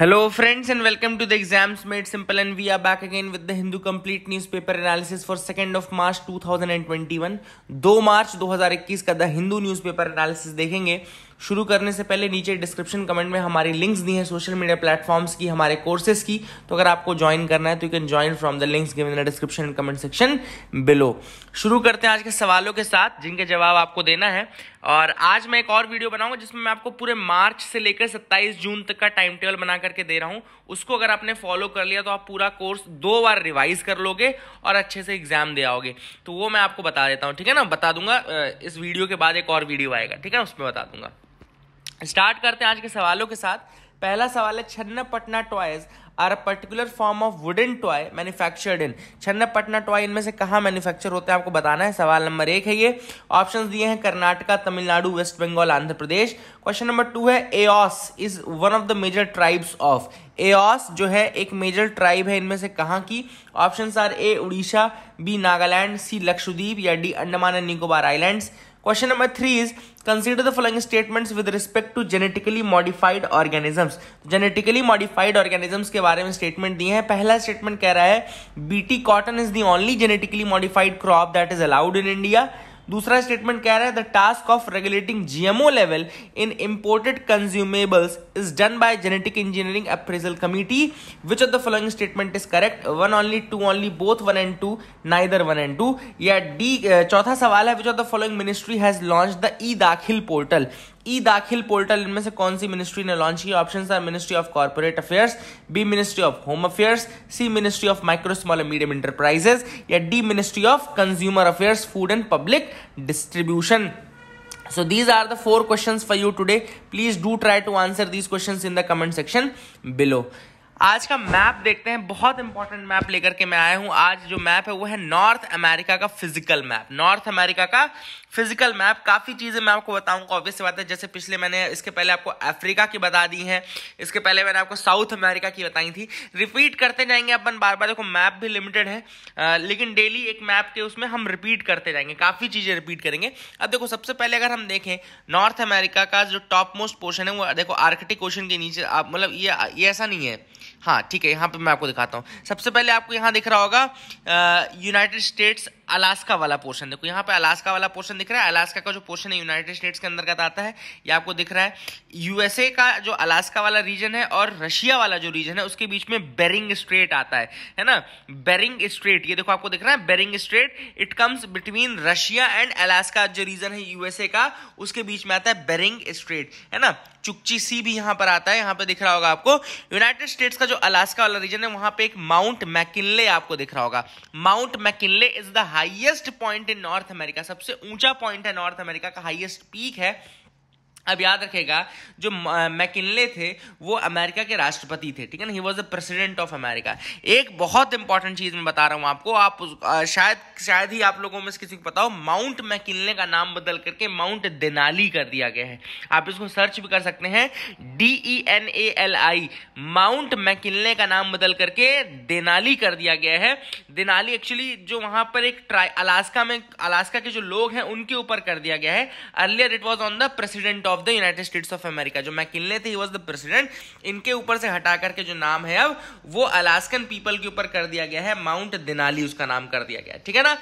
hello friends and welcome to the exams made simple and we are back again with the Hindu complete newspaper analysis for second of March 2021 दो मार्च 2021 का the Hindu newspaper analysis देखेंगे शुरू करने से पहले नीचे description comment में हमारी लिंक्स दी हैं सोशल मीडिया प्लेटफॉर्म्स की हमारे कोर्सेज की तो अगर आपको ज्वाइन करना है तो you can join from the links given in description and comment section below शुरू करते हैं आज के सवालों के साथ जिनके जवाब आपको देना है और आज मैं एक और वीडियो बनाऊंगा जिसमें मैं आपको पूरे मार्च से लेकर 27 जून तक का टाइम टेबल बना करके दे रहा हूं उसको अगर आपने फॉलो कर लिया तो आप पूरा कोर्स दो बार रिवाइज कर लोगे और अच्छे से एग्जाम दे आओगे तो वो मैं आपको बता देता हूँ ठीक है ना बता दूंगा इस वीडियो के बाद एक और वीडियो आएगा ठीक है उसमें बता दूंगा स्टार्ट करते हैं आज के सवालों के साथ पहला सवाल है Patna toys are a particular form of wooden toy manufactured in Patna toy इनमें से कहाँ मैन्युफैक्चर होते हैं आपको बताना है सवाल नंबर एक है ये ऑप्शंस दिए हैं Karnataka Tamil Nadu West Bengal Andhra Pradesh question number two है Aos is one of the major tribes of Aos जो है एक मेजर ट्राइब है इनमें से कहाँ की option are A Orissa B Nagaland C Lakshadweep या D Andaman and Nicobar island question number three is consider the following statements with respect to genetically modified organisms genetically modified organisms के बारे में स्टेटमेंट दिए हैं पहला स्टेटमेंट कह रहा है BT cotton is the only genetically modified crop that is allowed in India दूसरा स्टेटमेंट कह रहा है the task of regulating GMO level in imported consumables is done by genetic engineering appraisal committee which of the following statement is correct one only two only both one and two neither one and two या D चौथा सवाल है which of the following ministry has launch the E Daakhil portal E Daakhil portal इनमें से कौन सी ministry ने launch किया option are ministry of corporate affairs B ministry of home affairs C ministry of micro small and medium enterprises या D ministry of consumer affairs food and public distribution so these are the four question for you today please do try to answer these question in the comment section below आज का map देखते हैं बहुत important map लेकर के मैं आया हूं आज जो मैप है वो है नॉर्थ अमेरिका का फिजिकल मैप नॉर्थ अमेरिका का फिजिकल मैप काफ़ी चीज़ें मैं आपको बताऊंगा ऑब्वियस बात है जैसे पिछले मैंने इसके पहले आपको अफ्रीका की बता दी है इसके पहले मैंने आपको साउथ अमेरिका की बताई थी रिपीट करते जाएंगे अपन बार बार देखो मैप भी लिमिटेड है आ, लेकिन डेली एक मैप के उसमें हम रिपीट करते जाएंगे काफ़ी चीज़ें रिपीट करेंगे अब देखो सबसे पहले अगर हम देखें नॉर्थ अमेरिका का जो टॉप मोस्ट पोर्शन है वो देखो आर्कटिक ओशन के नीचे मतलब ये ये ऐसा नहीं है हाँ ठीक है यहाँ पे मैं आपको दिखाता हूँ सबसे पहले आपको यहाँ दिख रहा होगा यूनाइटेड स्टेट्स अलास्का वाला पोर्शन देखो यहाँ पे अलास्का वाला पोर्शन दिख रहा है अलास्का का जो पोर्शन है यूनाइटेड स्टेट्स के अंतर्गत आता है ये आपको दिख रहा है यूएसए का जो अलास्का वाला रीजन है और रशिया वाला जो रीजन है उसके बीच में बेरिंग स्ट्रेट आता है है ना बेरिंग स्ट्रेट ये देखो आपको दिख रहा है Bering strait it comes between Russia and Alaska जो रीजन है यूएसए का उसके बीच में आता है बेरिंग स्ट्रेट है ना चुकची सी भी यहां पर आता है यहां पर दिख रहा होगा आपको यूनाइटेड स्टेट्स का जो अलास्का वाला रीजन है वहां पे एक माउंट मैकिनले आपको दिख रहा होगा mount McKinley is the highest point in North America सबसे ऊंचा पॉइंट है नॉर्थ अमेरिका का हाईएस्ट पीक है अब याद रखेगा जो मैकिनले थे वो अमेरिका के राष्ट्रपति थे ठीक है ना he was the president of America एक बहुत इंपॉर्टेंट चीज मैं बता रहा हूं आपको आप आ, शायद शायद ही आप लोगों में से किसी को पता हो माउंट मैकिनले का नाम बदल करके माउंट देनाली कर दिया गया है आप इसको सर्च भी कर सकते हैं D E N A L I mount McKinley का नाम बदल करके देनाली कर दिया गया है देनाली एक्चुअली जो वहां पर एक ट्राई अलास्का में अलास्का के जो लोग हैं उनके ऊपर कर दिया गया है earlier it was on the president of the United States of America जो मैकिनले थे वॉज द प्रेसिडेंट इनके ऊपर से हटा करके जो नाम है अब वो अलास्कन पीपल के ऊपर कर दिया गया है माउंट दिनाली उसका नाम कर दिया गया ठीक है ना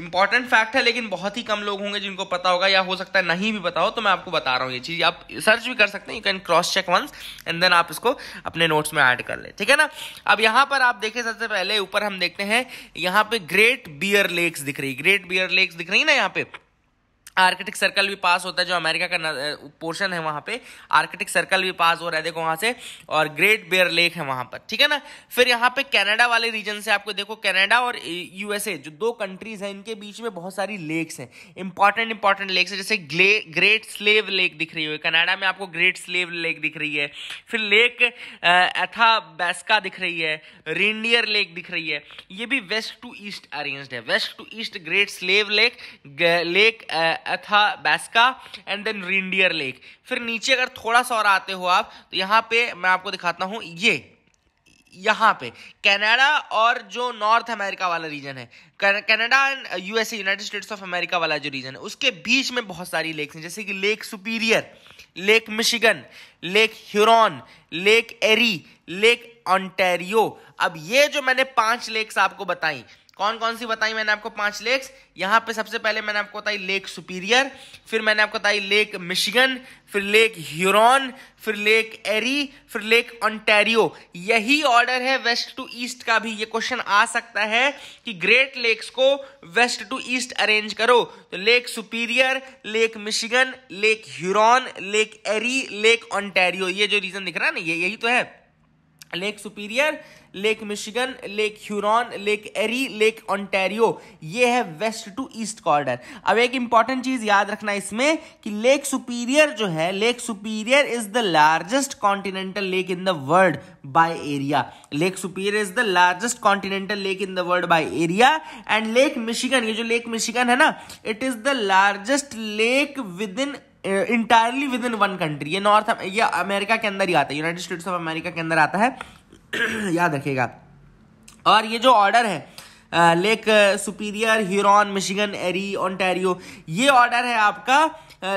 इंपॉर्टेंट फैक्ट है लेकिन बहुत ही कम लोग होंगे जिनको पता होगा या हो सकता है नहीं भी पता हो तो मैं आपको बता रहा हूँ ये चीज आप सर्च भी कर सकते हैं you can cross check once and then आप इसको अपने नोट्स में ऐड कर ले ठीक है ना अब यहाँ पर आप देखें सबसे पहले ऊपर हम देखते हैं यहाँ पे ग्रेट बियर लेक्स दिख रही ग्रेट बियर लेक्स दिख रही ना यहाँ पे आर्किटिक सर्कल भी पास होता है जो अमेरिका का पोर्शन है वहाँ पे आर्किटिक सर्कल भी पास हो रहा है देखो वहाँ से और ग्रेट बेयर लेक है वहाँ पर ठीक है ना फिर यहाँ पे कनाडा वाले रीजन से आपको देखो कनाडा और यूएसए जो दो कंट्रीज हैं इनके बीच में बहुत सारी लेक्स हैं इंपॉर्टेंट इंपॉर्टेंट लेक्स है जैसे ग्रेट स्लेव लेक दिख रही है कनाडा में आपको ग्रेट स्लेव लेक दिख रही है फिर लेक एथा बैस्का दिख रही है रेंडियर लेक दिख रही है ये भी वेस्ट टू ईस्ट अरेंज है west to east great slave lake lake Athabasca and then reindeer lake फिर नीचे अगर थोड़ा सा और आते हो आप तो यहाँ पे मैं आपको दिखाता हूँ ये यहाँ पे कनाडा और जो नॉर्थ अमेरिका वाला रीजन है Canada and USA United States of America वाला जो रीजन है उसके बीच में बहुत सारी लेक्स हैं जैसे कि Lake Superior Lake Michigan Lake Huron Lake Erie Lake Ontario अब ये जो मैंने पांच लेक्स आपको बताई कौन कौन सी बताई मैंने आपको पांच लेक्स यहाँ पे सबसे पहले मैंने आपको बताई लेक सुपीरियर फिर मैंने आपको बताई लेक मिशिगन फिर लेक ह्यूरोन फिर लेक एरी फिर लेक ऑन्टेरियो यही ऑर्डर है वेस्ट टू ईस्ट का भी ये क्वेश्चन आ सकता है कि ग्रेट लेक्स को वेस्ट टू ईस्ट अरेंज करो तो Lake Superior Lake Michigan Lake Huron Lake Erie Lake Ontario ये जो रीजन दिख रहा है ना ये यही तो है Lake Superior Lake Michigan Lake Huron Lake Erie Lake Ontario ये है वेस्ट टू ईस्ट कॉर्डर अब एक इंपॉर्टेंट चीज याद रखना इसमें कि लेक सुपीरियर जो है Lake Superior is the largest continental lake in the world by area Lake Superior is the largest continental lake in the world by area and Lake Michigan ये जो लेक मिशिगन है ना it is the largest lake with in entirely with in one country ये north ये America के अंदर ही आता है यूनाइटेड स्टेट्स ऑफ अमेरिका के अंदर आता है याद रखेगा और ये जो ऑर्डर है Lake Superior Huron Michigan Erie Ontario ये ऑर्डर है आपका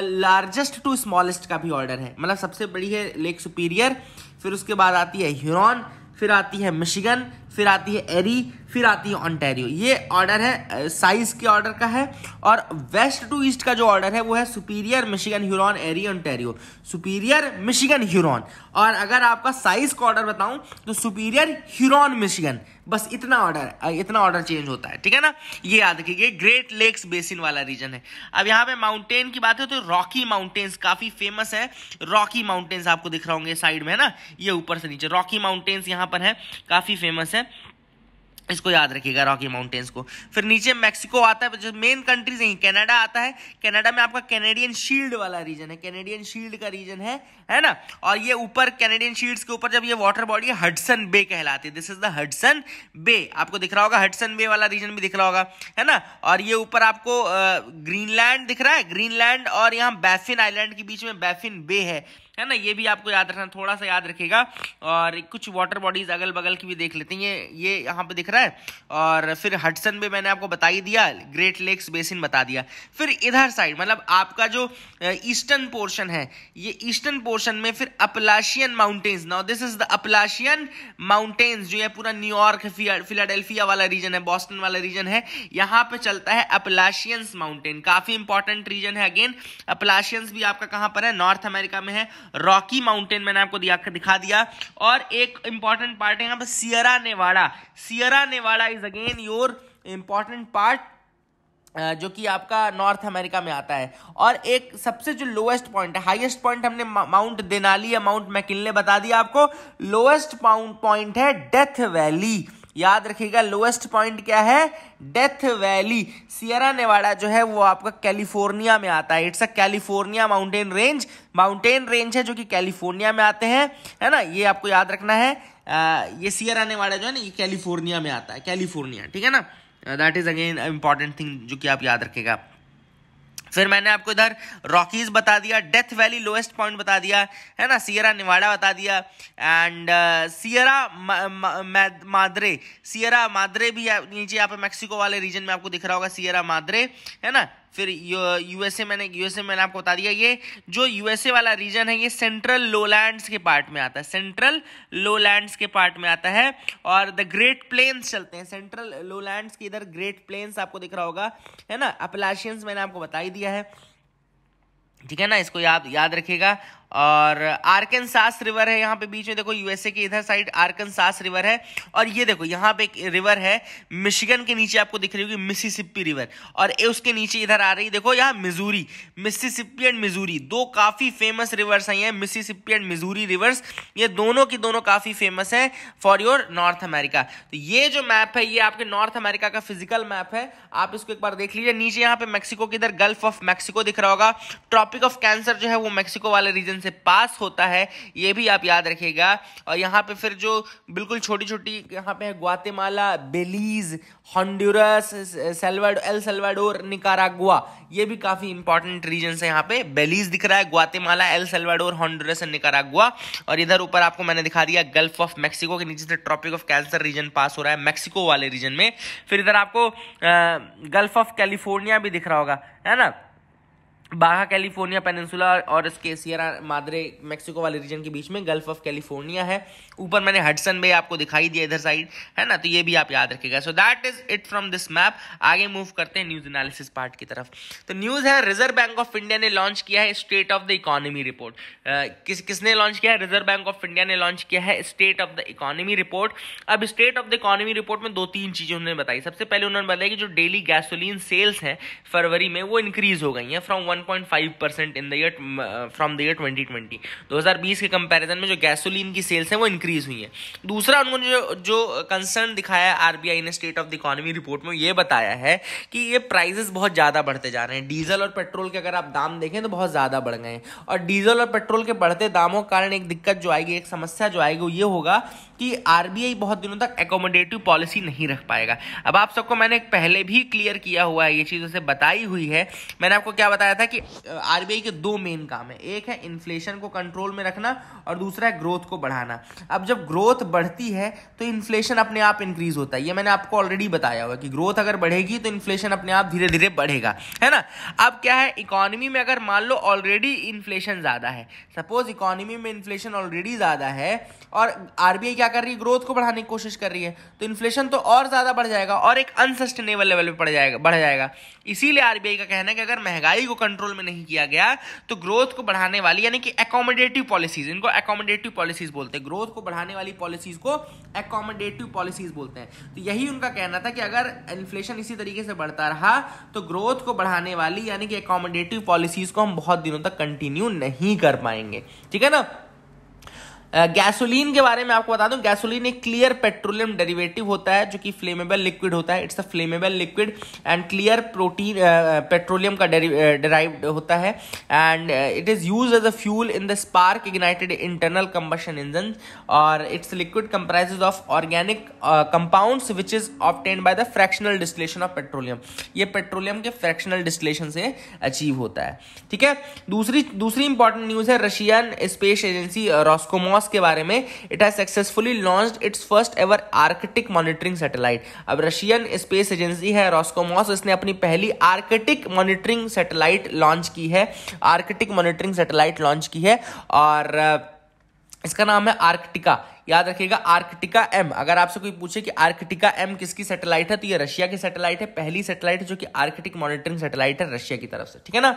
लार्जेस्ट टू स्मॉलेस्ट का भी ऑर्डर है मतलब सबसे बड़ी है लेक सुपीरियर फिर उसके बाद आती है हिरोन फिर आती है मिशिगन फिर आती है एरी फिर आती है ऑनटेरियो ये ऑर्डर है साइज के ऑर्डर का है और वेस्ट टू ईस्ट का जो ऑर्डर है वो है Superior Michigan Huron Erie Ontario Superior Michigan Huron और अगर आपका साइज का ऑर्डर बताऊं तो सुपीरियर ह्यूरॉन मिशिगन बस इतना ऑर्डर इतना ऑर्डर चेंज होता है ठीक है ना ये याद रखिए ग्रेट लेक्स बेसिन वाला रीजन है अब यहाँ पे माउंटेन की बात है तो रॉकी माउंटेन्स काफी फेमस है रॉकी माउंटेन्स आपको दिख रहा होंगे साइड में है ना ये ऊपर से नीचे रॉकी माउंटेन्स यहाँ पर है काफी फेमस है इसको याद रखिएगा रॉकी माउंटेन्स को फिर नीचे मैक्सिको आता है जो मेन कंट्रीज यही कनाडा आता है कनाडा में आपका कैनेडियन शील्ड वाला रीजन है कैनेडियन शील्ड का रीजन है है ना और ये ऊपर कैनेडियन शील्ड्स के ऊपर जब ये वाटर बॉडी हडसन बे कहलाती है this is the Hudson Bay आपको दिख रहा होगा हडसन बे वाला रीजन भी दिख रहा होगा है ना और ये ऊपर आपको ग्रीनलैंड दिख रहा है ग्रीनलैंड और यहाँ बैफिन आइलैंड के बीच में बैफिन बे है है ना ये भी आपको याद रखना थोड़ा सा याद रखेगा और कुछ वाटर बॉडीज अगल बगल की भी देख लेते हैं ये ये यहाँ पे दिख रहा है और फिर हटसन भी मैंने आपको बता ही दिया ग्रेट लेक्स बेसिन बता दिया फिर इधर साइड मतलब आपका जो ईस्टर्न पोर्शन है ये ईस्टर्न पोर्शन में फिर Appalachian mountains now this is the Appalachian mountains जो है पूरा न्यूयॉर्क फिलाडेल्फिया वाला रीजन है बॉस्टन वाला रीजन है यहाँ पे चलता है अपलाशियंस माउंटेन काफी इंपॉर्टेंट रीजन है अगेन अपलाशियंस भी आपका कहाँ पर है नॉर्थ अमेरिका में है रॉकी माउंटेन मैंने आपको दिया दिखा दिया और एक इंपॉर्टेंट पार्ट है यहाँ पर Sierra Nevada Sierra Nevada is again your important part जो कि आपका नॉर्थ अमेरिका में आता है और एक सबसे जो लोएस्ट पॉइंट है हाईएस्ट पॉइंट हमने माउंट देनाली या माउंट मैकिनले बता दिया आपको लोएस्ट पॉइंट है डेथ वैली याद रखिएगा लोएस्ट पॉइंट क्या है डेथ वैली सियरा नेवाडा जो है वो आपका कैलिफोर्निया में आता है it's a California mountain range mountain range है जो कि कैलिफोर्निया में आते हैं है ना ये आपको याद रखना है आ, ये सियरा नेवाडा जो है ना ये कैलिफोर्निया में आता है कैलिफोर्निया ठीक है ना that is again important thing जो कि आप याद रखेगा फिर मैंने आपको इधर रॉकीज बता दिया डेथ वैली लोएस्ट पॉइंट बता दिया है ना सियरा निवाड़ा बता दिया and Sierra Madre Sierra Madre भी नीचे यहाँ पे मैक्सिको वाले रीजन में आपको दिख रहा होगा सियरा मादरे है ना फिर यूएसए मैंने यूएसए मैंने आपको बता दिया ये जो यूएसए वाला रीजन है ये सेंट्रल लोलैंड्स के पार्ट में आता है सेंट्रल लोलैंड्स के पार्ट में आता है और द ग्रेट प्लेन्स चलते हैं सेंट्रल लोलैंड्स के इधर ग्रेट प्लेन्स आपको दिख रहा होगा है ना अपलाशियंस मैंने आपको बता ही दिया है ठीक है ना इसको याद याद रखिएगा और आर्कन रिवर है यहाँ पे बीच में देखो यूएसए के इधर साइड आर्कन रिवर है और ये देखो यहाँ पे एक रिवर है मिशिगन के नीचे आपको दिख रही होगी मिसिसिपी रिवर और उसके नीचे इधर आ रही है देखो यहाँ मिजूरी मिसिसिपी एंड मिजूरी दो काफ़ी फेमस रिवर्स हैं ये मिसिसिपी एंड मिजूरी रिवर्स ये दोनों की दोनों काफ़ी फेमस हैं फॉर योर नॉर्थ अमेरिका तो ये जो मैप है ये आपके नॉर्थ अमेरिका का फिजिकल मैप है आप इसको एक बार देख लीजिए नीचे यहाँ पे मैक्सिको के इधर गल्फ ऑफ मैक्सिको दिख रहा होगा ट्रॉपिक ऑफ कैंसर जो है वो मैक्सिको वाले रीजन क्वेश्चन से पास होता है ये भी आप याद रखिएगा और यहाँ पे फिर जो बिल्कुल छोटी छोटी यहाँ पे है Guatemala Belize Honduras Salvador El Salvador Nicaragua ये भी काफ़ी इंपॉर्टेंट रीजन है यहाँ पे बेलीज दिख रहा है Guatemala El Salvador Honduras and Nicaragua और इधर ऊपर आपको मैंने दिखा दिया गल्फ ऑफ मैक्सिको के नीचे से Tropic of Cancer region pass हो रहा है मैक्सिको वाले रीजन में फिर इधर आपको गल्फ ऑफ कैलिफोर्निया भी दिख रहा होगा है ना बाहा कैलिफोर्निया पेनसुला और इसके सियरा मादरे मेक्सिको वाले रीजन के बीच में गल्फ ऑफ कैलिफोर्निया है ऊपर मैंने हडसन बे आपको दिखाई दिया इधर साइड है ना तो ये भी आप याद रखेगा so that is it from this map आगे मूव करते हैं न्यूज एनालिसिस पार्ट की तरफ तो न्यूज है रिजर्व बैंक ऑफ इंडिया ने लॉन्च किया है state of the economy report किस किसने लॉन्च किया है रिजर्व बैंक ऑफ इंडिया ने लॉन्च किया है state of the economy report अब state of the economy report में दो तीन चीजें उन्होंने बताई सबसे पहले उन्होंने बताया कि जो डेली गैसोलीन सेल्स हैं फरवरी में वो इंक्रीज हो गई हैं from one 1.5 percent in the year from the year 2020 2020 के कंपैरिजन में जो गैसोलीन की सेल्स हैं वो इंक्रीज हुई हैं दूसरा उन्होंने जो जो कंसर्न दिखाया है आरबीआई ने state of the economy report में ये बताया है कि ये प्राइजेस बहुत ज़्यादा बढ़ते जा रहे हैं डीजल और पेट्रोल के अगर आप दाम देखें तो बहुत ज़्यादा बढ़ गए हैं और डीजल और पेट्रोल के बढ़ते दामों के कारण एक दिक्कत जो आएगी एक समस्या जो आएगी वो ये होगा कि आरबीआई बहुत दिनों तक एकोमोडेटिव पॉलिसी नहीं रख पाएगा अब आप सबको मैंने पहले भी क्लियर किया हुआ है ये चीजों से बताई हुई है मैंने आपको क्या बताया था कि आरबीआई के दो मेन काम है एक है इन्फ्लेशन को कंट्रोल में रखना और दूसरा है ग्रोथ को बढ़ाना अब जब ग्रोथ बढ़ती है तो इन्फ्लेशन अपने आप इंक्रीज होता है ये मैंने आपको ऑलरेडी बताया हुआ कि ग्रोथ अगर बढ़ेगी तो इन्फ्लेशन अपने आप धीरे धीरे बढ़ेगा है ना अब क्या है इकोनॉमी में अगर मान लो ऑलरेडी इन्फ्लेशन ज़्यादा है सपोज इकोनॉमी में इन्फ्लेशन ऑलरेडी ज़्यादा है और आरबीआई क्या क्या कर रही है ग्रोथ को बढ़ाने की कोशिश कर रही है तो इन्फ्लेशन तो और ज़्यादा बढ़ जाएगा और एक अनसस्टेनेबल लेवल पर पड़ जाएगा बढ़ जाएगा इसीलिए आरबीआई का कहना है कि अगर महंगाई को कंट्रोल में नहीं किया गया तो ग्रोथ को बढ़ाने वाली यानी कि एकोमोडेटिव पॉलिसीज इनको एकोमोडेटिव पॉलिसीज बोलते हैं ग्रोथ को बढ़ाने वाली पॉलिसीज को एकोमोडेटिव पॉलिसीज बोलते हैं तो यही उनका कहना था कि अगर इन्फ्लेशन इसी तरीके से बढ़ता रहा तो ग्रोथ को बढ़ाने वाली यानी कि एकोमोडेटिव पॉलिसीज को हम बहुत दिनों तक कंटिन्यू नहीं कर पाएंगे ठीक है ना गैसोलीन के बारे में आपको बता दूं गैसोलीन एक क्लियर पेट्रोलियम डेरिवेटिव होता है जो कि फ्लेमेबल लिक्विड होता है it's a flammable liquid and clear protein petroleum का डेराइव होता है and it is use as a fuel in the spark ignited internal combustion engine और it's liquid comprise of organic compound which is obtain by the fractional distillation of petroleum ये petroleum के fractional distillation से achieve होता है ठीक है दूसरी दूसरी इंपॉर्टेंट न्यूज़ है Russian space agency Roscosmos के बारे में it has successfully launch its first ever Arctic monitoring satellite अब रशियन स्पेस एजेंसी है रॉस्कोमॉस इसने अपनी पहली आर्कटिक मॉनिटरिंग सैटेलाइट लॉन्च की है आर्कटिक मॉनिटरिंग सैटेलाइट लॉन्च की है और इसका नाम है आर्कटिका याद रखिएगा आर्कटिका एम अगर आपसे कोई पूछे कि आर्कटिका एम किसकी सैटेलाइट है तो ये रशिया की सैटेलाइट है पहली सैटेलाइट है जो कि आर्कटिक मॉनिटरिंग सैटेलाइट है रशिया की तरफ से ठीक है ना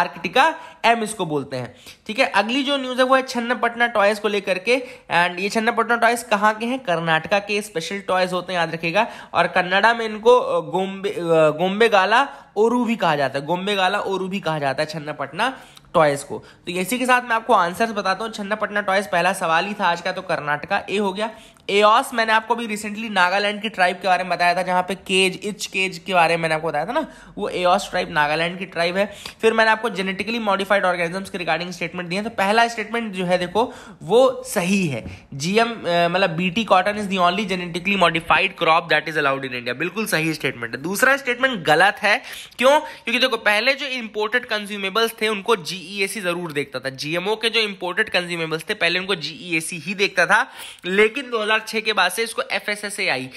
आर्कटिका एम इसको बोलते हैं ठीक है अगली जो न्यूज है वो है छन्नपटना टॉयज को लेकर के एंड ये छन्नपटना टॉयज कहाँ के हैं कर्नाटका के स्पेशल टॉयज होते हैं याद रखेगा और कन्नाडा में इनको गोम्बे गोम्बे गाला ओरू भी कहा जाता है गोम्बे गाला ओरू भी कहा जाता है छन्नपटना टॉयस को तो इसी के साथ मैं आपको आंसर्स बताता हूँ छन्नापटना टॉयस पहला सवाल ही था आज का तो कर्नाटका ए हो गया एओस मैंने आपको अभी रिसेंटली नागालैंड की ट्राइब के बारे में बताया था जहाँ पे केज इच केज के बारे में मैंने आपको बताया था ना वो एओस ट्राइब नागालैंड की ट्राइब है फिर मैंने आपको जेनेटिकली मॉडिफाइड ऑर्गेनिजम्स के रिगार्डिंग स्टेटमेंट दिए तो पहला स्टेटमेंट जो है देखो वो सही है जीएम मतलब BT cotton is the only genetically modified crop that is allowed in India बिल्कुल सही स्टेटमेंट है दूसरा स्टेटमेंट गलत है क्यों क्योंकि देखो पहले जो इंपोर्टेड कंज्यूमेबल्स थे उनको जीईएसी e जरूर देखता था जीएमओ के जो इंपोर्टेड कंज्यूमेबल्स थे पहले उनको जीईएसी e ही देखता था लेकिन दो 2006 के बाद से इसको F S S A I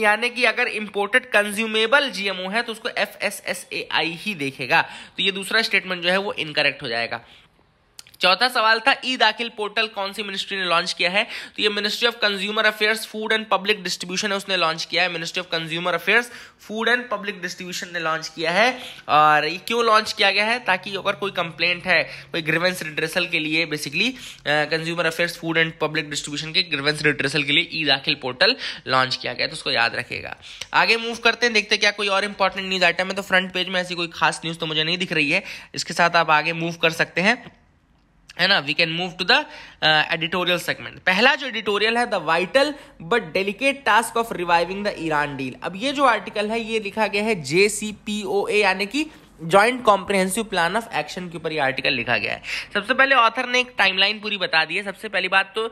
यानी कि अगर इम्पोर्टेड कंज्यूमेबल जीएमओ है तो उसको F S S A I ही देखेगा तो ये दूसरा स्टेटमेंट जो है वो इनकरेक्ट हो जाएगा चौथा सवाल था ई दाखिल पोर्टल कौन सी मिनिस्ट्री ने लॉन्च किया है तो ये ministry of consumer affairs food and public distribution है उसने लॉन्च किया है ministry of consumer affairs food and public distribution ने लॉन्च किया है और ये क्यों लॉन्च किया गया है ताकि अगर कोई कंप्लेंट है कोई ग्रीवेंस रिड्रेसल के लिए basically consumer affairs food and public distribution के ग्रीवेंस रिड्रेसल के लिए ई दाखिल पोर्टल लॉन्च किया गया तो उसको याद रखेगा आगे मूव करते हैं देखते क्या कोई और इंपॉर्टेंट न्यूज आइटम है तो फ्रंट पेज में ऐसी कोई खास न्यूज तो मुझे नहीं दिख रही है इसके साथ आप आगे मूव कर सकते हैं है ना we can move to the editorial segment पहला जो एडिटोरियल है the vital but delicate task of reviving the Iran deal अब ये जो आर्टिकल है ये लिखा गया है जे सी पी ओ ए यानी कि joint comprehensive plan of action के ऊपर ये आर्टिकल लिखा गया है सबसे पहले ऑथर ने एक टाइमलाइन पूरी बता दी है सबसे पहली बात तो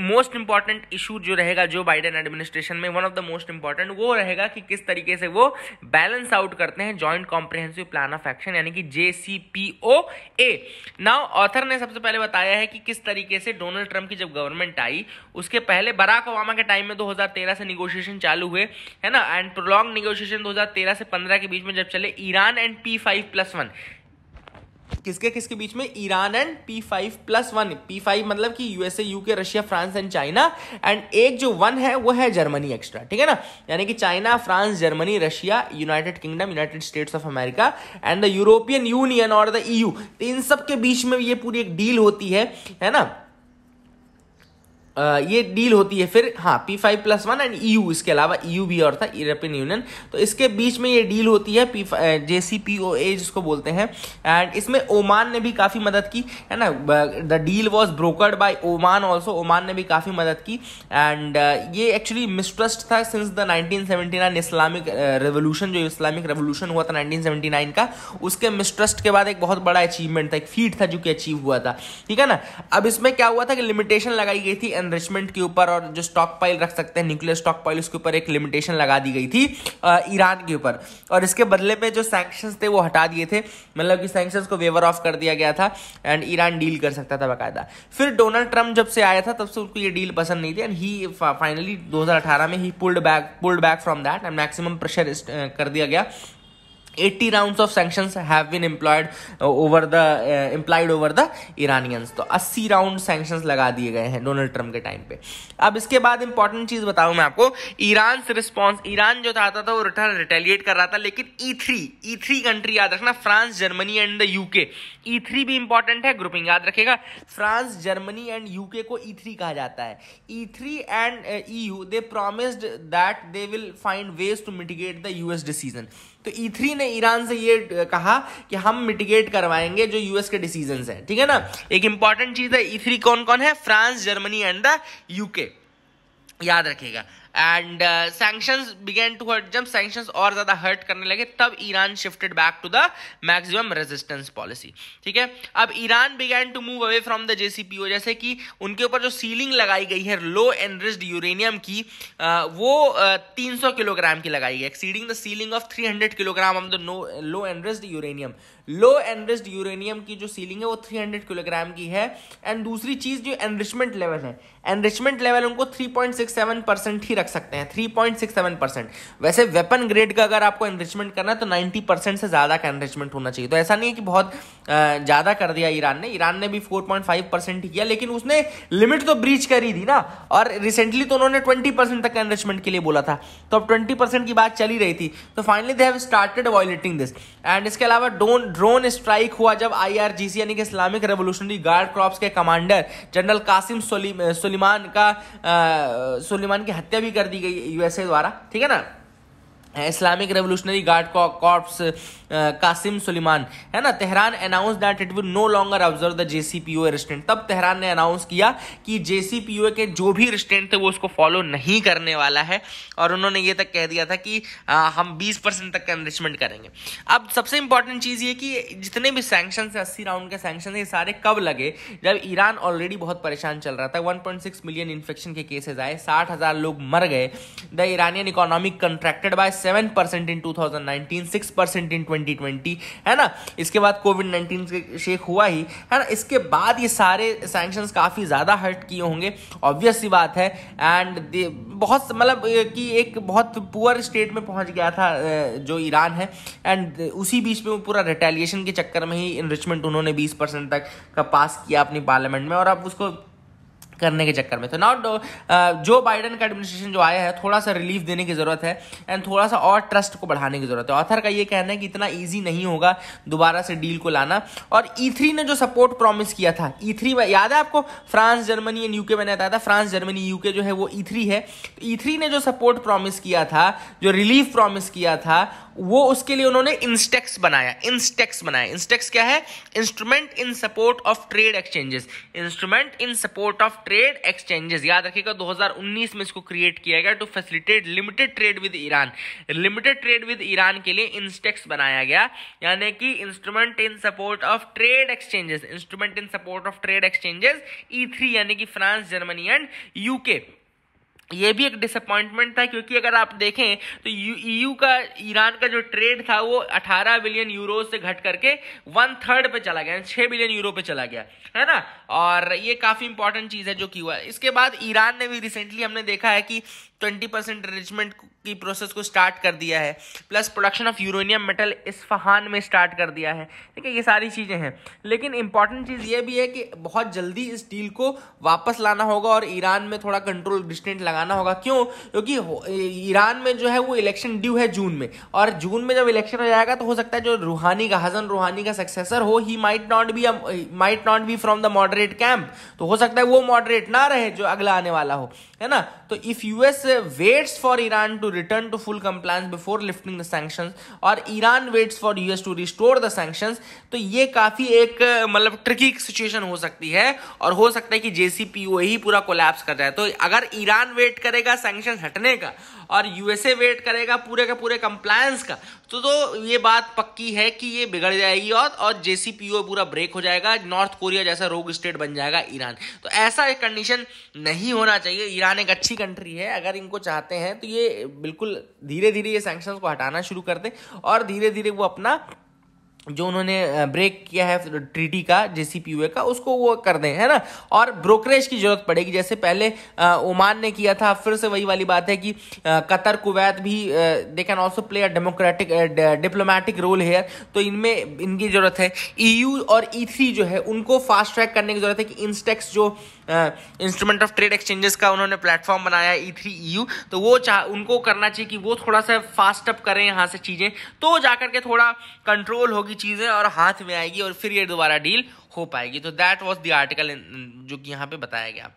मोस्ट इंपॉर्टेंट इशू जो रहेगा जो बाइडेन एडमिनिस्ट्रेशन में one of the most important वो रहेगा कि किस तरीके से वो बैलेंस आउट करते हैं joint comprehensive plan of action यानी कि J C P O A now author ने सबसे पहले बताया है कि किस तरीके से डोनाल्ड ट्रंप की जब गवर्नमेंट आई उसके पहले बराक ओबामा के टाइम में 2013 से निगोशिएशन चालू हुए है ना एंड प्रोलॉन्ग निगोशिएशन 2013 से पंद्रह के बीच में जब चले Iran and P five plus one किसके किसके बीच में Iran and P five plus one P five मतलब कि USA UK Russia France and China and एक जो वन है वो है जर्मनी एक्स्ट्रा ठीक है ना यानी कि China France Germany Russia United Kingdom United States of America and the European Union और द ईयू तो इन सब के बीच में ये पूरी एक डील होती है है ना ये डील होती है फिर हाँ P five plus one and E इसके अलावा ई e भी और था यूरोपियन यूनियन तो इसके बीच में ये डील होती है पी जे सी पी ओ ए जिसको बोलते हैं एंड इसमें ओमान ने भी काफ़ी मदद की है ना the deal was brokered by Oman also Oman ने भी काफ़ी मदद की एंड ये एक्चुअली मिसट्रस्ट था since the nine Islamic revolution जो इस्लामिक रेवोल्यूशन हुआ था 1979 का उसके मिसट्रस्ट के बाद एक बहुत बड़ा अचीवमेंट था एक फीट था जो कि अचीव हुआ था ठीक है ना अब इसमें क्या हुआ था कि लिमिटेशन लगाई गई थी एनरिचमेंट के ऊपर और जो स्टॉक पाइल रख सकते हैं न्यूक्लियर स्टॉक पाइल उसके ऊपर एक लिमिटेशन लगा दी गई थी ईरान के ऊपर और इसके बदले में जो सैंक्शंस थे वो हटा दिए थे मतलब कि सैंक्शंस को वेवर ऑफ कर दिया गया था एंड ईरान डील कर सकता था बाकायदा फिर डोनाल्ड ट्रंप जब से आया था तब से उसको ये डील पसंद नहीं थी एंड ही फाइनली दो में ही pulled back pulled back from that and maximum pressure कर दिया गया 80 rounds of sanction have been employed over the employed over the Iranians तो 80 राउंड सैंक्शंस लगा दिए गए हैं डोनाल्ड ट्रंप के टाइम पे अब इसके बाद इंपॉर्टेंट चीज बताऊं मैं आपको ईरान से रिस्पॉन्स ईरान जो चाहता था वो रिटर्न रिटेलिएट कर रहा था लेकिन E three E three country याद रखना France Germany and the UK E three भी इंपॉर्टेंट है ग्रुपिंग याद रखेगा फ्रांस जर्मनी एंड यूके को ई e थ्री कहा जाता है E three and E U they promised that they will find ways to mitigate the U S decision तो E e ने ईरान से ये कहा कि हम मिटिगेट करवाएंगे जो यूएस के डिसीजन है ठीक है ना एक इंपॉर्टेंट चीज है ई e कौन कौन है France Germany and the UK याद रखेगा and sanctions begin to hurt जब सैंक्शंस और ज़्यादा हर्ट करने लगे तब Iran shifted back to the maximum resistance policy ठीक है अब Iran begin to move away from the JCPOA जैसे कि उनके ऊपर जो सीलिंग लगाई गई है लो एनरिस्ड यूरेनियम की वो 300 किलोग्राम की लगाई गई exceeding the ceiling of 300 kilogram of the low enriched uranium low enriched uranium की जो सीलिंग है वो 300 किलोग्राम की है एंड दूसरी चीज़ जो एनरिचमेंट लेवल है एनरिचमेंट लेवल उनको 3.67 परसेंट ही रख सकते हैं three point six seven percent वैसे वेपन ग्रेड का अगर आपको एनरिचमेंट करना है तो नाइन्टी परसेंट से ज़्यादा का एनरिचमेंट होना चाहिए तो ऐसा नहीं है कि बहुत ज़्यादा कर दिया ईरान ने ईरान ने भी फोर पॉइंट फाइव परसेंट किया लेकिन उसने लिमिट तो ब्रीच करी थी ना और रिसेंटली तो उन्होंने ट्वेंटी परसेंट तक एनरिचमेंट के लिए बोला था तो अब ट्वेंटी परसेंट की बात चली रही थी तो finally they have started violating this and इसके अलावा ड्रोन ड्रोन स्ट्राइक हुआ जब आईआरजीसी यानी कि इस्लामिक रेवोल्यूशनरी गार्ड क्रॉप्स के कमांडर जनरल कासिम सुलिमान का सुलिमान की हत्या भी कर दी गई यूएसए द्वारा ठीक है ना Islamic revolutionary guard corps Qasem Suleiman है ना Tehran announce that it will no longer observe the JCPOA restraint तब तेहरान ने अनाउंस किया कि जेसीपीओ के जो भी रेस्टेंट थे वो उसको फॉलो नहीं करने वाला है और उन्होंने ये तक कह दिया था कि आ, हम 20 परसेंट तक का एनरिचमेंट करेंगे अब सबसे इंपॉर्टेंट चीज़ ये कि जितने भी सैक्शन है अस्सी राउंड के सैक्शन ये सारे कब लगे जब ईरान ऑलरेडी बहुत परेशान चल रहा था वन मिलियन इन्फेक्शन के केसेज आए साठ लोग मर गए the Iranian economic contracted by seven percent in two thousand nineteen six percent in twenty twenty है ना इसके बाद कोविड नाइन्टीन से शेक हुआ ही है ना इसके बाद ये सारे सैंक्शन काफ़ी ज़्यादा हर्ट किए होंगे ऑब्वियस सी बात है एंड बहुत मतलब कि एक बहुत पुअर स्टेट में पहुंच गया था जो ईरान है एंड उसी बीच में वो पूरा रिटेलिएशन के चक्कर में ही इनरिचमेंट उन्होंने 20 परसेंट तक का पास किया अपनी पार्लियामेंट में और अब उसको करने के चक्कर में तो नॉट uh, जो बाइडन का एडमिनिस्ट्रेशन जो आया है थोड़ा सा रिलीफ देने की ज़रूरत है एंड थोड़ा सा और ट्रस्ट को बढ़ाने की ज़रूरत है ऑथर का ये कहना है कि इतना ईजी नहीं होगा दोबारा से डील को लाना और ई e ने जो सपोर्ट प्रॉमिस किया था ई e में याद है आपको फ्रांस जर्मनी एंड यूके मैंने बताया था फ्रांस जर्मनी यूके जो है वो ई e है तो ई ने जो सपोर्ट प्रॉमिस किया था जो रिलीफ प्रॉमिस किया था वो उसके लिए उन्होंने इंस्टेक्स बनाया इंस्टेक्स बनाया इंस्टेक्स क्या है instrument in support of trade exchanges instrument in support of trade exchanges याद रखिएगा 2019 में इसको क्रिएट किया गया to facilitate limited trade with Iran limited trade with Iran के लिए इंस्टेक्स बनाया गया यानी कि instrument in support of trade exchanges instrument in support of trade exchanges E यानी कि फ्रांस जर्मनी एंड यूके ये भी एक डिसअपॉइंटमेंट था क्योंकि अगर आप देखें तो ईयू e का ईरान का जो ट्रेड था वो 18 बिलियन यूरो से घट करके वन थर्ड पे चला गया छः बिलियन यूरो पे चला गया है ना और ये काफ़ी इंपॉर्टेंट चीज़ है जो कि हुआ इसके बाद ईरान ने भी रिसेंटली हमने देखा है कि 20 परसेंट अरेंजमेंट की प्रोसेस को स्टार्ट कर दिया है plus production of uranium metal Isfahan में स्टार्ट कर दिया है ठीक है ये सारी चीज़ें हैं लेकिन इंपॉर्टेंट चीज़ ये भी है कि बहुत जल्दी इस डील को वापस लाना होगा और ईरान में थोड़ा कंट्रोल डिस्टेंट लगाना होगा क्यों क्योंकि ईरान में जो है वो इलेक्शन ड्यू है जून में और जून में जब इलेक्शन हो जाएगा तो हो सकता है जो रूहानी का हसन रूहानी का सक्सेसर हो ही might not be might not be from the moderate camp तो हो सकता है वो मॉडरेट ना रहे जो अगला आने वाला हो है ना तो if US waits for Iran to to return to full compliance before lifting the sanction और Iran waits for US to restore the sanction तो ये काफ़ी एक मतलब ट्रिकी सिचुएशन हो सकती है और हो सकता है कि जेसीपीओ ही पूरा कोलैप्स कर जाए तो अगर ईरान वेट करेगा सेंक्शन हटने का और यूएसए वेट करेगा पूरे के पूरे कंप्लायंस का तो तो ये बात पक्की है कि ये बिगड़ जाएगी और और जेसीपीओ पूरा ब्रेक हो जाएगा नॉर्थ कोरिया जैसा रोग स्टेट बन जाएगा ईरान तो ऐसा एक कंडीशन नहीं होना चाहिए ईरान एक अच्छी कंट्री है अगर इनको चाहते हैं तो ये बिल्कुल धीरे धीरे ये सैंक्शन को हटाना शुरू कर दे और धीरे धीरे वो अपना जो उन्होंने ब्रेक किया है ट्रीटी का जे का उसको वो कर दें है ना और ब्रोकरेज की जरूरत पड़ेगी जैसे पहले ओमान ने किया था फिर से वही वाली बात है कि कतर कुवैत भी they can also play a democratic diplomatic role here तो इनमें इनकी ज़रूरत है ईयू e और ई e जो है उनको फास्ट ट्रैक करने की ज़रूरत है कि इंस्टेक्स जो इंस्ट्रूमेंट ऑफ ट्रेड एक्सचेंजेस का उन्होंने प्लेटफॉर्म बनाया ई थ्री ई यू तो वो चाह उनको करना चाहिए कि वो थोड़ा सा फास्ट अप करें यहाँ से चीज़ें तो जा के थोड़ा कंट्रोल होगी चीज़ें और हाथ में आएगी और फिर ये दोबारा डील हो पाएगी तो दैट वॉज द आर्टिकल जो कि यहाँ पे बताया गया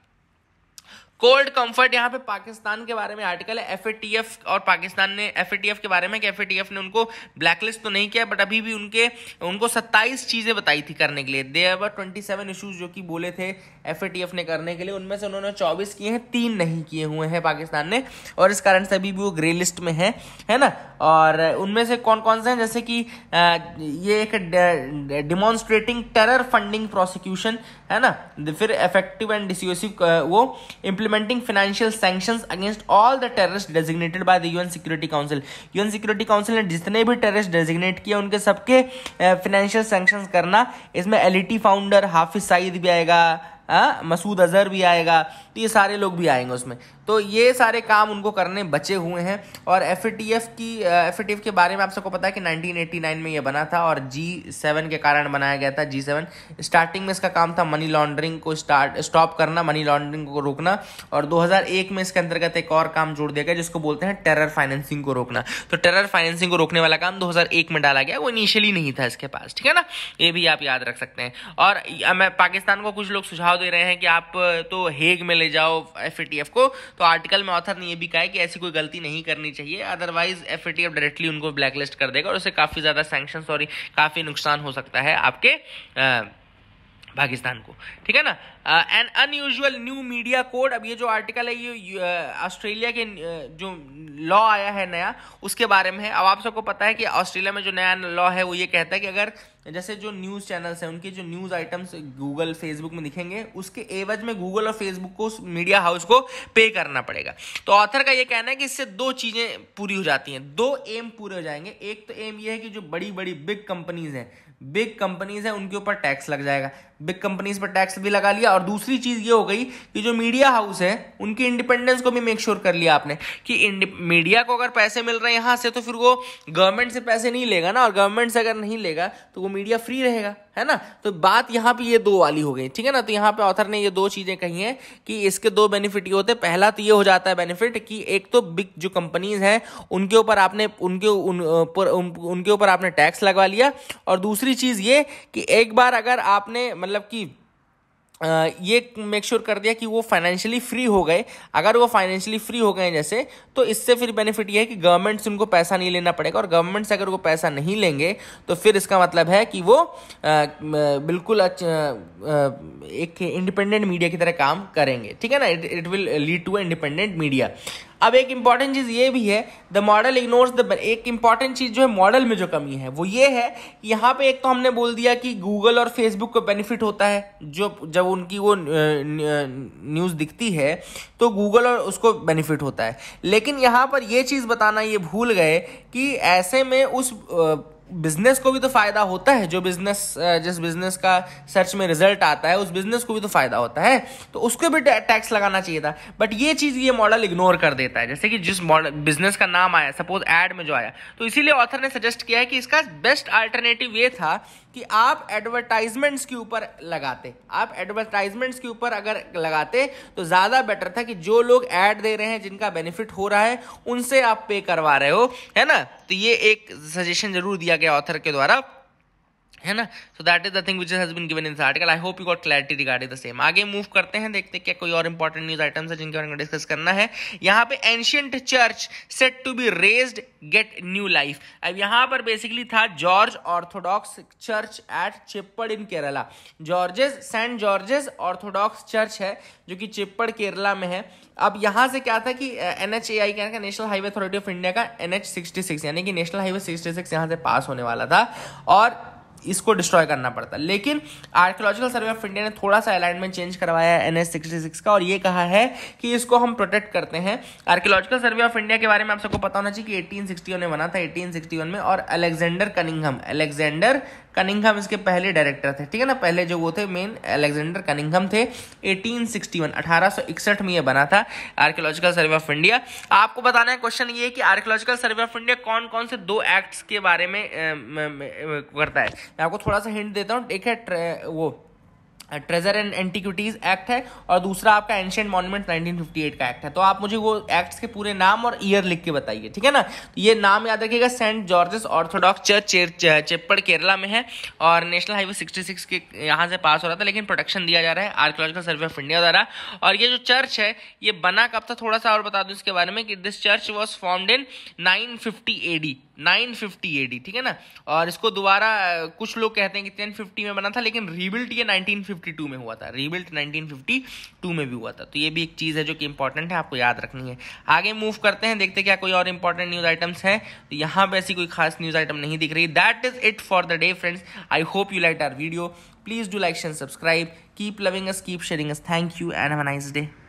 कोल्ड कंफर्ट यहाँ पे पाकिस्तान के बारे में आर्टिकल है एफ और पाकिस्तान ने एफ के बारे में कि एफ ने उनको ब्लैकलिस्ट तो नहीं किया बट अभी भी उनके उनको 27 चीज़ें बताई थी करने के लिए they are twenty seven issues जो कि बोले थे एफ ने करने के लिए उनमें से उन्होंने चौबीस किए हैं तीन नहीं किए हुए हैं पाकिस्तान ने और इस कारण से अभी भी वो ग्रे लिस्ट में है है ना और उनमें से कौन कौन से हैं जैसे कि ये एक डिमॉन्स्ट्रेटिंग टेरर फंडिंग प्रोसिक्यूशन है ना फिर इफेक्टिव एंड डिस्यूसिव वो implementing financial sanction against all the terrorist designated by the UN security council UN security council ने जितने भी टेररिस्ट डेजिग्नेट किए उनके सबके फाइनेंशियल सेंक्शन करना इसमें टी फाउंडर हाफिज साइद भी आएगा हाँ, मसूद अजहर भी आएगा तो ये सारे लोग भी आएंगे उसमें तो ये सारे काम उनको करने बचे हुए हैं और एफ की एफ के बारे में आप सबको पता है कि 1989 में ये बना था और जी सेवन के कारण बनाया गया था जी सेवन स्टार्टिंग में इसका काम था मनी लॉन्ड्रिंग को स्टार्ट स्टॉप करना मनी लॉन्ड्रिंग को रोकना और 2001 में इसके अंतर्गत एक और काम जोड़ दिया गया जिसको बोलते हैं टेरर फाइनेंसिंग को रोकना तो टेरर फाइनेंसिंग को रोकने वाला काम 2001 में डाला गया वो इनिशियली नहीं था इसके पास ठीक है ना ये भी आप याद रख सकते हैं और मैं पाकिस्तान को कुछ लोग सुझाव दे रहे हैं कि आप तो हेग में ले जाओ एफ को तो आर्टिकल में ऑथर ने यह भी कहा है कि ऐसी कोई गलती नहीं करनी चाहिए अदरवाइज एफ डायरेक्टली उनको ब्लैकलिस्ट कर देगा और उससे काफ़ी ज़्यादा सैंक्शन सॉरी काफ़ी नुकसान हो सकता है आपके आ, पाकिस्तान को ठीक है ना an unusual new media code अब ये जो आर्टिकल है ये ऑस्ट्रेलिया के जो लॉ आया है नया उसके बारे में है अब आप सबको पता है कि ऑस्ट्रेलिया में जो नया लॉ है वो ये कहता है कि अगर जैसे जो न्यूज़ चैनल्स हैं उनके जो न्यूज़ आइटम्स गूगल फेसबुक में दिखेंगे उसके एवज में गूगल और फेसबुक को मीडिया हाउस को पे करना पड़ेगा तो ऑथर का ये कहना है कि इससे दो चीज़ें पूरी हो जाती हैं दो एम पूरे हो जाएंगे एक तो एम ये है कि जो बड़ी बड़ी बिग कंपनीज हैं बिग कंपनीज हैं उनके ऊपर टैक्स लग जाएगा बिग कंपनीज पर टैक्स भी लगा लिया और दूसरी चीज़ ये हो गई कि जो मीडिया हाउस है उनकी इंडिपेंडेंस को भी मेक श्योर sure कर लिया आपने कि मीडिया को अगर पैसे मिल रहे हैं यहाँ से तो फिर वो गवर्नमेंट से पैसे नहीं लेगा ना और गवर्नमेंट से अगर नहीं लेगा तो वो मीडिया फ्री रहेगा है ना तो बात यहाँ पे ये दो वाली हो गई ठीक है ना तो यहाँ पे ऑथर ने ये दो चीज़ें कही हैं कि इसके दो बेनिफिट ये होते हैं पहला तो ये हो जाता है बेनिफिट कि एक तो बिग जो कंपनीज हैं उनके ऊपर आपने उनके उन पर उन, उनके ऊपर आपने टैक्स लगवा लिया और दूसरी चीज़ ये कि एक बार अगर आपने मतलब मतलब कि ये मेक श्योर sure कर दिया कि वो फाइनेंशियली फ्री हो गए अगर वो फाइनेंशियली फ्री हो गए जैसे तो इससे फिर बेनिफिट ये है कि गवर्नमेंट से उनको पैसा नहीं लेना पड़ेगा और गवर्नमेंट से अगर वो पैसा नहीं लेंगे तो फिर इसका मतलब है कि वो आ, बिल्कुल एक इंडिपेंडेंट मीडिया की तरह काम करेंगे ठीक है ना it it will lead to independent media अब एक इम्पॉर्टेंट चीज़ ये भी है द मॉडल इग्नोर्स द एक इम्पॉर्टेंट चीज़ जो है मॉडल में जो कमी है वो ये है कि यहाँ पे एक तो हमने बोल दिया कि गूगल और फेसबुक को बेनिफिट होता है जो जब उनकी वो न्यूज़ दिखती है तो गूगल और उसको बेनिफिट होता है लेकिन यहाँ पर ये चीज़ बताना ये भूल गए कि ऐसे में उस बिजनेस को भी तो फायदा होता है जो बिजनेस जिस बिजनेस का सर्च में रिजल्ट आता है उस बिजनेस को भी तो फायदा होता है तो उसको भी टैक्स लगाना चाहिए था बट ये चीज ये मॉडल इग्नोर कर देता है जैसे कि जिस मॉडल बिजनेस का नाम आया सपोज एड में जो आया तो इसीलिए ऑथर ने सजेस्ट किया है कि इसका बेस्ट अल्टरनेटिव ये था कि आप एडवर्टाइजमेंट्स के ऊपर लगाते आप एडवर्टाइजमेंट्स के ऊपर अगर लगाते तो ज़्यादा बेटर था कि जो लोग ऐड दे रहे हैं जिनका बेनिफिट हो रहा है उनसे आप पे करवा रहे हो है ना तो ये एक सजेशन जरूर दिया गया ऑथर के द्वारा है ना so that is the thing which has been given in article I hope you got clarity regarding the same आगे मूव करते हैं देखते हैं क्या कोई और इंपॉर्टेंट न्यूज आइटम्स है जिनके बारे में डिस्कस करना है यहाँ पे ancient church set to be raised get new life अब यहाँ पर बेसिकली था George Orthodox church at Cheppad in Kerala George's Saint George's Orthodox church है जो कि चिप्पड़ केरला में है अब यहाँ से क्या था कि एन एच ए आई क्या national highway authority of India का एन एच सिक्सटी सिक्स यानी कि नेशनल हाईवे सिक्सटी सिक्स यहाँ से पास होने वाला था और इसको डिस्ट्रॉय करना पड़ता है लेकिन आर्कियोलॉजिकल सर्वे ऑफ इंडिया ने थोड़ा सा अलाइनमेंट चेंज करवाया है एन एस का और ये कहा है कि इसको हम प्रोटेक्ट करते हैं आर्कियोलॉजिकल सर्वे ऑफ इंडिया के बारे में आप सबको पता होना चाहिए कि एटीन में बना था एटीन में और अलेक्जेंडर कनिंगम अलेक्जेंडर कनिंगम इसके पहले डायरेक्टर थे ठीक है ना पहले जो वो थे मेन अलेक्जेंडर कनिंगम थे 1861 1861 में ये बना था आर्कियोलॉजिकल सर्वे ऑफ इंडिया आपको बताना है क्वेश्चन ये कि आर्कियोलॉजिकल सर्वे ऑफ इंडिया कौन कौन से दो एक्ट्स के बारे में करता है मैं आपको थोड़ा सा हिंट देता हूँ एक है वो ट्रेजर एंड एंटीक्विटीज एक्ट है और दूसरा आपका एंशियंट मॉन्यूमेंट 1958 का एक्ट है तो आप मुझे वो एक्ट्स के पूरे नाम और ईयर लिख के बताइए ठीक है ना तो ये नाम याद रखिएगा Saint George's Orthodox church Cheppad Kerala में है और नेशनल हाईवे 66 के यहाँ से पास हो रहा था लेकिन प्रोटेक्शन दिया जा रहा है आर्कोलॉजिकल सर्वे ऑफ इंडिया द्वारा और ये जो चर्च है ये बना कब था थोड़ा सा और बता दूँ इसके बारे में कि this church was formed in nine fifty nine fifty A D ठीक है ना और इसको दोबारा कुछ लोग कहते हैं कि टेन फिफ्टी में बना था लेकिन रीबिल्ट ये नाइनटीन फिफ्टी टू में हुआ था रीबिल्ट नाइनटीन फिफ्टी टू में भी हुआ था तो ये भी एक चीज़ है जो कि इंपॉर्टेंट है आपको याद रखनी है आगे मूव करते हैं देखते क्या कोई और इंपॉर्टेंट न्यूज़ आइटम्स हैं तो यहाँ पर ऐसी कोई खास न्यूज़ आइटम नहीं दिख रही that is it for the day friends I hope you like our video please do like and subscribe keep loving us keep sharing us thank you and have a nice day